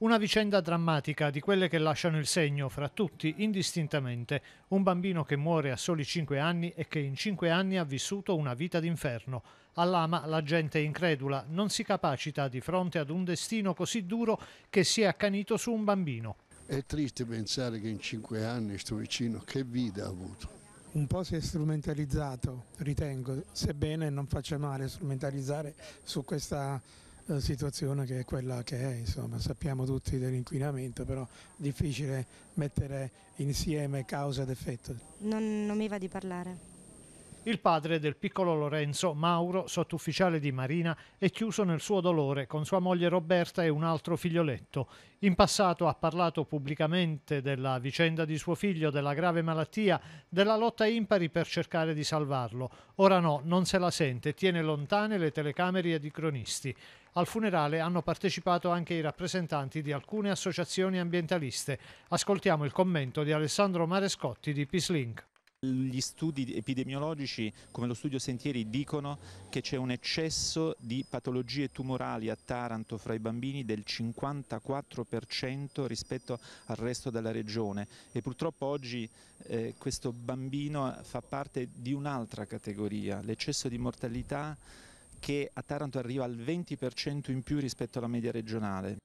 Una vicenda drammatica di quelle che lasciano il segno fra tutti indistintamente, un bambino che muore a soli 5 anni e che in 5 anni ha vissuto una vita d'inferno. All'ama la gente è incredula, non si capacita di fronte ad un destino così duro che si è accanito su un bambino. È triste pensare che in 5 anni questo vicino che vita ha avuto. Un po' si è strumentalizzato, ritengo, sebbene non faccia male strumentalizzare su questa situazione che è quella che è, insomma, sappiamo tutti dell'inquinamento, però è difficile mettere insieme causa ed effetto. Non, non mi va di parlare. Il padre del piccolo Lorenzo, Mauro, sottufficiale di Marina, è chiuso nel suo dolore con sua moglie Roberta e un altro figlioletto. In passato ha parlato pubblicamente della vicenda di suo figlio, della grave malattia, della lotta impari per cercare di salvarlo. Ora no, non se la sente, tiene lontane le telecamere di cronisti. Al funerale hanno partecipato anche i rappresentanti di alcune associazioni ambientaliste. Ascoltiamo il commento di Alessandro Marescotti di Peace Link. Gli studi epidemiologici, come lo studio Sentieri, dicono che c'è un eccesso di patologie tumorali a Taranto fra i bambini del 54% rispetto al resto della regione e purtroppo oggi eh, questo bambino fa parte di un'altra categoria, l'eccesso di mortalità che a Taranto arriva al 20% in più rispetto alla media regionale.